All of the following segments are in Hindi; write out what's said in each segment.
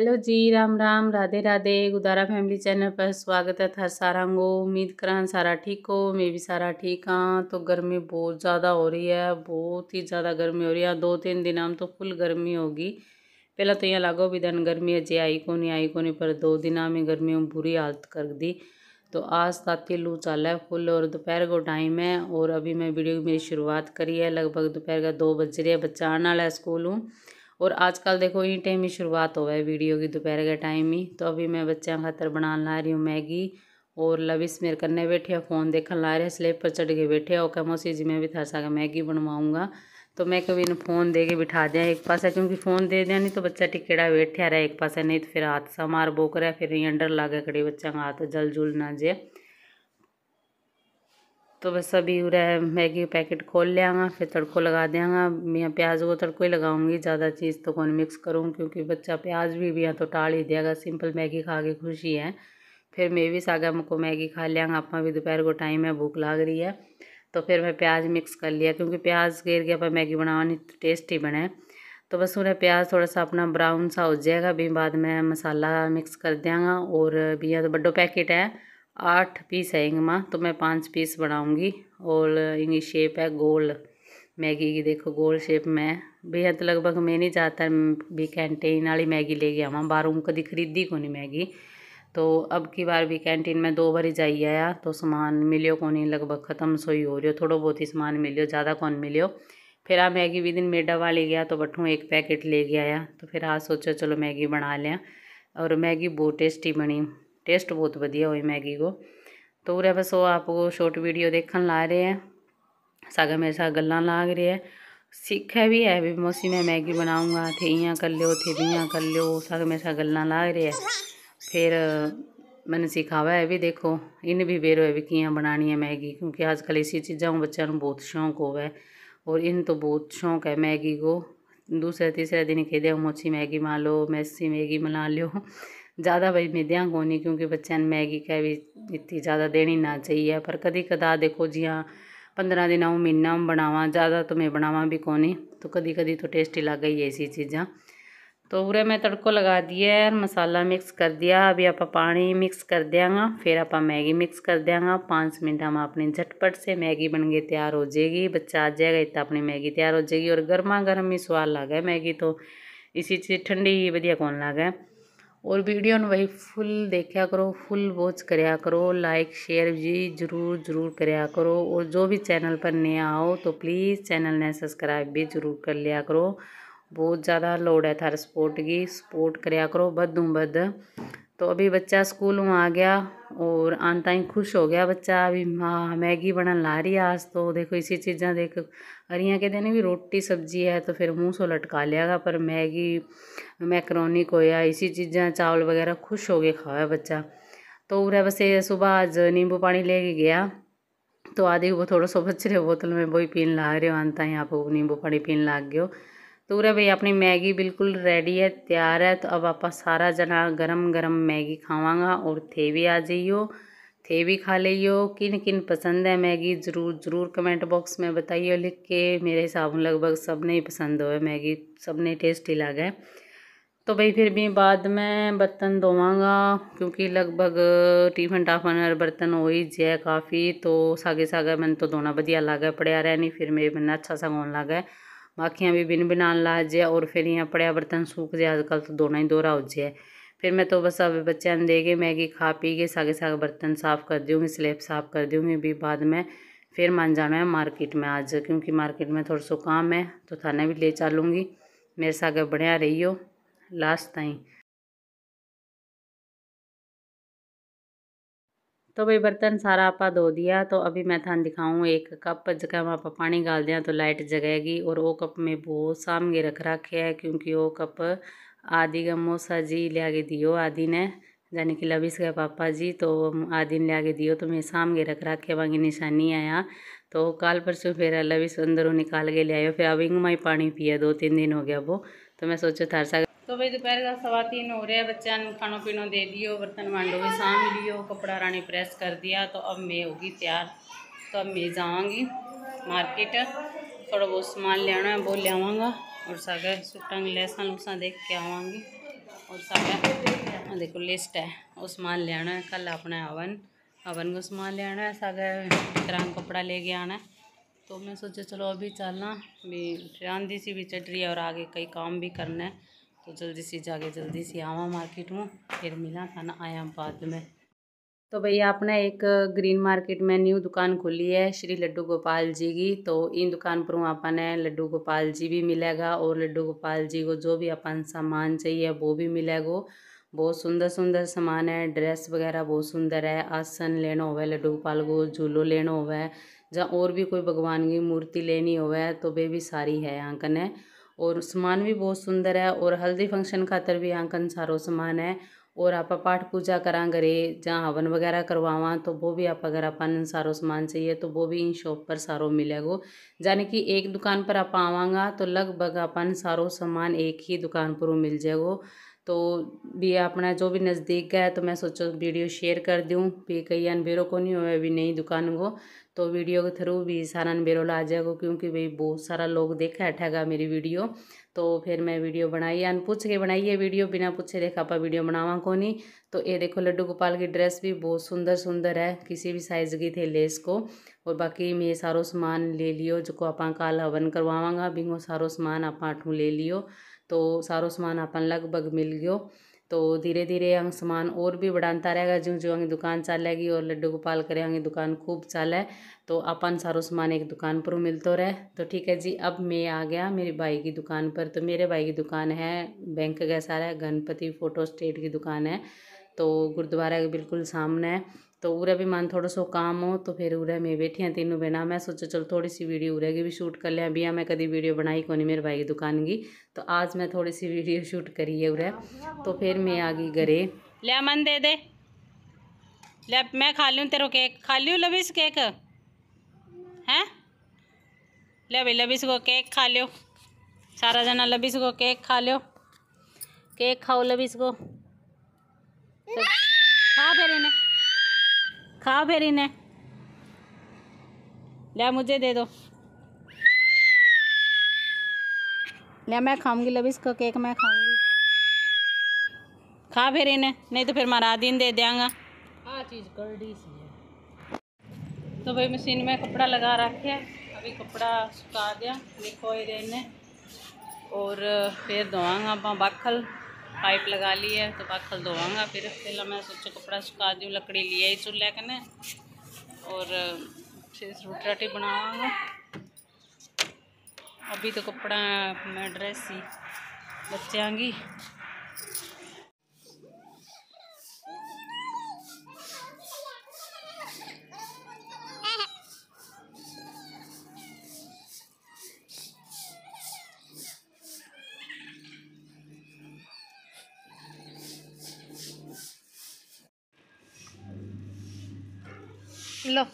हेलो जी राम राम राधे राधे गुदारा फैमिली चैनल पर स्वागत है था सारा को उम्मीद करा सारा ठीक हो मैं भी सारा ठीक हाँ तो गर्मी बहुत ज़्यादा हो रही है बहुत ही ज़्यादा गर्मी हो रही है दो तीन दिन हम तो फुल गर्मी होगी पहला तो यहाँ लागो भी दिन गर्मी अजय आई को नहीं आई को नहीं पर दो दिन में गर्मी में बुरी हालत कर दी तो आज तक के लू चल है फुल और दोपहर को टाइम है और अभी मैं वीडियो की मेरी शुरुआत करी है लगभग दोपहर का दो बज रही है बच्चा आने वाला है हूँ और आजकल देखो ई टाइम ही शुरुआत हो गई वीडियो की दोपहर के टाइम ही तो अभी मैं बच्चा खातर बना ला रही हूँ मैगी और लविस मेरे करने बैठे फ़ोन देख ला रहे स्लेब पर चढ़ के बैठे और कह मौसी जी मैं भी थरसा सा मैगी बनवाऊँगा तो मैं कभी इन्हें फ़ोन दे के बिठा दिया एक पास है क्योंकि फ़ोन दे दिया नहीं तो बच्चा टिकेड़ा बैठा रहा एक पास है नहीं तो फिर हाथ सा मार बोक रहा है फिर अंडर लागे खड़े बच्चा का हाथ जल जुल ना जाए तो बस अभी मैगी पैकेट खोल लेंगे फिर तड़को लगा देंगे मैं प्याज को तड़को ही लगाऊंगी ज़्यादा चीज़ तो कौन मिक्स करूँ क्योंकि बच्चा प्याज भी भी तो टाल ही देगा सिंपल मैगी खा के खुशी है फिर मैं भी सागा को मैगी खा लेंगे आप भी दोपहर को टाइम है भूख लग रही है तो फिर मैं प्याज मिक्स कर लिया क्योंकि प्याज घेर के पर मैगी नहीं तो टेस्टी बने तो बस उन्हें प्याज थोड़ा सा अपना ब्राउन सा हो जाएगा भी बाद में मसाला मिक्स कर देंगा और भी तो बड्डो पैकेट है आठ पीस है इंगमा तो मैं पांच पीस बनाऊंगी और इंगी शेप है गोल मैगी की देखो गोल शेप में बेहद लगभग मैं नहीं चाहता भी कैंटीन वाली मैगी ले गया वहाँ बाहरों कभी खरीदी को नहीं मैगी तो अब की बार भी कैंटीन में दो बार ही आया तो सामान मिलियो को नहीं लगभग ख़त्म सोई हो रही थोड़ो बहुत ही सामान मिलियो ज़्यादा कौन मिलियो फिर आ मैगी विदिन मेडा वाली गया तो बठू एक पैकेट ले गया आया तो फिर आज सोचो चलो मैगी बना लिया और मैगी बहुत टेस्टी बनी टेस्ट बहुत ਵਧੀਆ ਹੋਈ मैगी को तो उरे बस वो आपको शॉर्ट वीडियो देखन ला रहे हैं सागा मेरे साथ गल्ला लाग रहे हैं सीखा भी है भी मौसी मैं मैगी बनाऊँगा थे यहाँ कर लो थे भी कर लो सागा मेरे साथ गल्ला लाग रही है फिर मैंने सिखावा है भी देखो इन भी बेरो है भी कि बनानी है मैगी क्योंकि आजकल इसी चीज़ों बच्चों बहुत शौक हो है और इन तो बहुत शौक है मैगी को दूसरे तीसरे दिन कह खेदे मोची मैगी बना लो मैसी मैगी बना लो ज़्यादा भाई को नहीं क्योंकि बच्चे ने मैगी का भी इतनी ज़्यादा देनी ना चाहिए पर कभी कदा देखो जी हाँ पंद्रह दिन आऊँ महीना बनावा ज़्यादा तो मैं बनावा भी कौन तो कभी कभी तो टेस्टी लग गई ऐसी चीज़ा तो उरे मैं तड़को लगा दिया है मसाला मिक्स कर दिया अभी आप पानी मिक्स कर देंगे फिर आप मैगी मिक्स कर देंगे पाँच मिनट हम अपने झटपट से मैगी बन गए तैयार हो जाएगी बच्चा आ जाएगा इतना अपनी मैगी तैयार हो जाएगी और गर्मा गर्म ही स्वाद लगा मैगी तो इसी चीज़ ठंडी ही बढ़िया कौन लगा और वीडियो ने वही फुल देखा करो फुल वॉच कराया करो लाइक शेयर भी ज़रूर ज़रूर कराया करो और जो भी चैनल पर नया आओ तो प्लीज़ चैनल ने सब्सक्राइब भी ज़रूर कर लिया करो बहुत ज़्यादा लोड है थारा सपोर्ट की सपोर्ट कराया करो बद बद तो अभी बच्चा स्कूल स्कूलों आ गया और आन ताईं खुश हो गया बच्चा अभी माँ मैगी बनन ला रही है आज तो देखो इसी चीज़ा देख हरियाँ कहते हैं भी रोटी सब्जी है तो फिर मुँह सो लटका लिया गया पर मैगी मैकरोनी खोया इसी चीज़ा चावल वगैरह खुश हो गए खाया बच्चा तो उरा बस सुबह आज नींबू पानी लेके गया तो आदि वो थोड़ा सो बच रहे बोतल में वही पीन ला रहे हो आनता ही आप नींबू पानी पीन लाग गयो तो उरे भाई अपनी मैगी बिल्कुल रेडी है तैयार है तो अब आप सारा जना गरम गरम मैगी खावांगा और थे भी आ जाइयो थे भी खा लियो किन किन पसंद है मैगी ज़रूर ज़रूर कमेंट बॉक्स में बताइए लिख के मेरे हिसाब में लगभग सब ने ही पसंद हो मैगी सब टेस्टी लगा है तो भाई फिर भी बाद में बर्तन धोवांगा क्योंकि लगभग टिफिन टाफन और बर्तन हो ही जाए काफ़ी तो सागे सागे मन तो धोना बढ़िया लगा पड़िया रहा नहीं फिर मेरे मन अच्छा सा होने लगा है बाकी भी बिन बना ला जाए और फिर यहाँ पड़िया बर्तन सूख जाए अजकल तो दोनों ही दोहरा उजे है फिर मैं तो बस अब बच्चों ने दे के मैगी खा पी के सागे सागे बर्तन साफ़ कर दूँगी स्लेब साफ़ कर दूँगी भी बाद में फिर मान जाना है मार्केट में आज क्योंकि मार्केट में थोड़ा सो काम है तो थाना भी ले चलूँगी मेरे सागे बढ़िया रही हो लास्ट टाइम तो भाई बर्तन सारा आप धो दिया तो अभी मैं थान दिखाऊँ एक कप जगह वहाँ पानी डाल दें तो लाइट जगेगी और वो कप में साम सामने रख रखे है क्योंकि वो कप आदि का मोसा जी लिया के दियो आदि ने यानी कि लविस का पापा जी तो आदि ने लिया के दियो तो मैं के रख रखे की निशानी आया तो काल परसों फिर लविस अंदरों निकाल के ले आयो फिर अब इंग में ही पानी पिया दो तीन दिन हो गया वो तो मैं थर सा तो भाई दोपहर का सवा तीन हो रहा है बच्चा ने पीनों पीना दे दियो बर्तन वांडो भी सामभ लियो कपड़ा रानी प्रेस कर दिया तो अब मैं होगी तैयार तो अब मैं जाऊँगी मार्केट थोड़ा बहुत सामान लेना है वो ले आवागा और सागर सुटंग लैसा लूसा देख के आवागी और सागर देखो लिस्ट है वो सामान लेना है कल अपना हवन हवन को सामान लेना है सागर तरह कपड़ा ले के आना है तो मैं सोचा चलो अभी चलना भी रांधी सी भी चढ़ रही है और आगे कई काम भी करना है तो जल्दी से जाके जल्दी से आवा मार्केट में फिर मिला था ना आया बाद में तो भैया आपने एक ग्रीन मार्केट में न्यू दुकान खोली है श्री लड्डू गोपाल जी की तो इन दुकान पर अपन लड्डू गोपाल जी भी मिलेगा और लड्डू गोपाल जी को जो भी अपन सामान चाहिए वो भी मिलेगा बहुत सुंदर सुंदर सामान है ड्रेस वगैरह बहुत सुंदर है आसन लेना होवे लड्डू गोपाल को झूलो लेना होवे जहाँ और भी कोई भगवान की मूर्ति लेनी होवे तो वे भी सारी है यहाँ कने और समान भी बहुत सुंदर है और हल्दी फंक्शन खातर भी आंकन सारो समान है और आप पाठ पूजा करा घरे जहाँ हवन वगैरह करवावा तो वो भी आप अगर अपन सारो समान चाहिए तो वो भी इन शॉप पर सारो मिलेगा यानी कि एक दुकान पर आप आवागा तो लगभग अपन सारो सामान एक ही दुकान पर मिल जाएगा तो भी अपना जो भी नज़दीक है तो मैं सोचो वीडियो शेयर कर दूँ भी कई अनबेरों को नहीं हुआ अभी नई दुकान को तो वीडियो के थ्रू भी सारा अनबेरों ला जाएगा क्योंकि भाई बहुत सारा लोग देखा हटेगा मेरी वीडियो तो फिर मैं वीडियो बनाई अन पूछ के बनाई है वीडियो बिना पूछे देखा पा वीडियो बनावा को नहीं तो ये देखो लड्डू गोपाल की ड्रेस भी बहुत सुंदर सुंदर है किसी भी साइज़ की थे लेस को और बाकी मैं सारो सामान ले लियो जो आप काल हवन करवावागा बिंगो सारो सामान आप ले लियो तो सारो सामान अपन लगभग मिल गयो तो धीरे धीरे हम सामान और भी बढ़ाता रहेगा जो जो हमें दुकान चलेगी और लड्डू गोपाल करे हमें दुकान खूब चले तो अपन सारो सामान एक दुकान पर मिलते रहे तो ठीक है जी अब मैं आ गया मेरे भाई की दुकान पर तो मेरे भाई की दुकान है बैंक का सारा गणपति फोटो स्टेट की दुकान है तो गुरुद्वारा के बिल्कुल सामने है तो उरा भी मन थोड़ा सो काम हो तो फिर उरा बैठी हाँ तीनों बिना मैं सोचा चलो थोड़ी सी वीडियो उरा की भी शूट कर लिया अभी मैं कभी वीडियो बनाई को नहीं मेरे भाई की दुकान की तो आज मैं थोड़ी सी वीडियो शूट करी है उरा तो फिर मैं आ गई घरे लिया मन दे दे ले मैं खा लूँ तेरों केक खा लियो लबिस केक है ले भाई लबिस को केक खा लियो सारा जना लबिस को केक खा लियो केक खाओ लबिस को तो खा फिर इन्हें खा फिर इन्हें लिया मुझे दे दो लिया मैं खाऊंगी लभी इसका केक मैं खाऊंगी खा फिर इन्हें नहीं तो फिर मारा दिन दे देंगा हाँ चीज़ गर्डी सी है तो भाई मशीन में कपड़ा लगा रखे है अभी कपड़ा सुखा दिया निकोए रहने और फिर धोआंगा बाखल पाइप लगा ली है तो खल धोवागा फिर पहला मैं सोचा कपड़ा सुखा दूँ लकड़ी ली है चूल्हे कने और फिर रोटी राटी बनावागा अभी तो कपड़ा मैं ड्रेस ही बच्चा की lo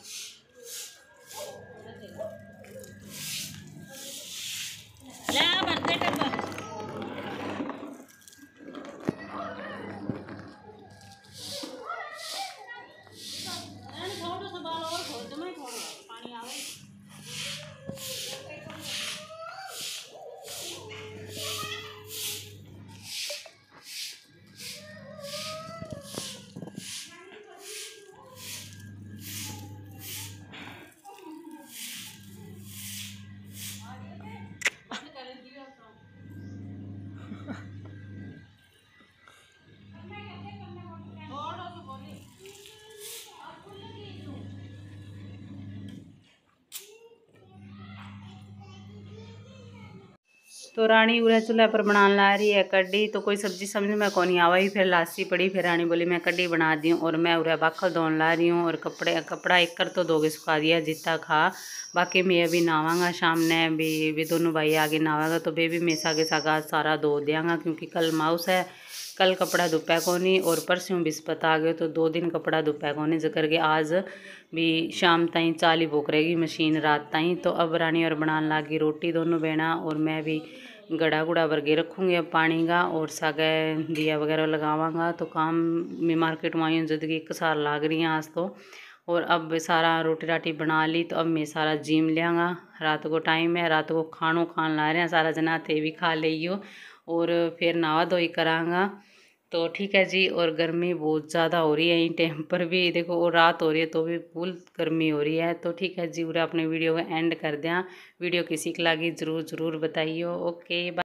तो रानी उरा चूल्हा पर बना ला रही है कड्डी तो कोई सब्जी समझ में कोनी आवा ही फिर लासी पड़ी फिर रानी बोली मैं कड्डी बना दी हूँ और मैं उरा बाखल धोन ला रही हूँ और कपड़े कपड़ा एक कर तो गए सुखा दिया जितना खा बाकी मैं अभी नहावागा शाम ने भी, भी दोनों भाई आगे नहाँगा तो बेबी मेसा के सागा सारा धो देंगा क्योंकि कल माउस है कल कपड़ा दुपै कोनी और परसों बिस्पत आ गए तो दो दिन कपड़ा दुपै कोनी जो करके आज भी शाम ताई चाली भूख रहेगी मशीन रात ताई तो अब रानी और बनाने लागी रोटी दोनों बहना और मैं भी गड़ा गुड़ा वर्गे रखूँगी अब पानी का और सागे दिया वगैरह लगावांगा तो काम में मार्केट में आई हूँ जिंदगी एक साल लाग रही है आज तो और अब सारा रोटी राटी बना ली तो अब मैं सारा जिम लियांगा रात को टाइम है रात को खानों खान ला रहे हैं सारा जना थे भी खा ले और फिर नहा धोई करांगा तो ठीक है जी और गर्मी बहुत ज़्यादा हो रही है इन टाइम पर भी देखो और रात हो रही है तो भी फुल गर्मी हो रही है तो ठीक है जी पूरा अपने वीडियो को एंड कर दें वीडियो किसी के लागी ज़रूर ज़रूर बताइए ओके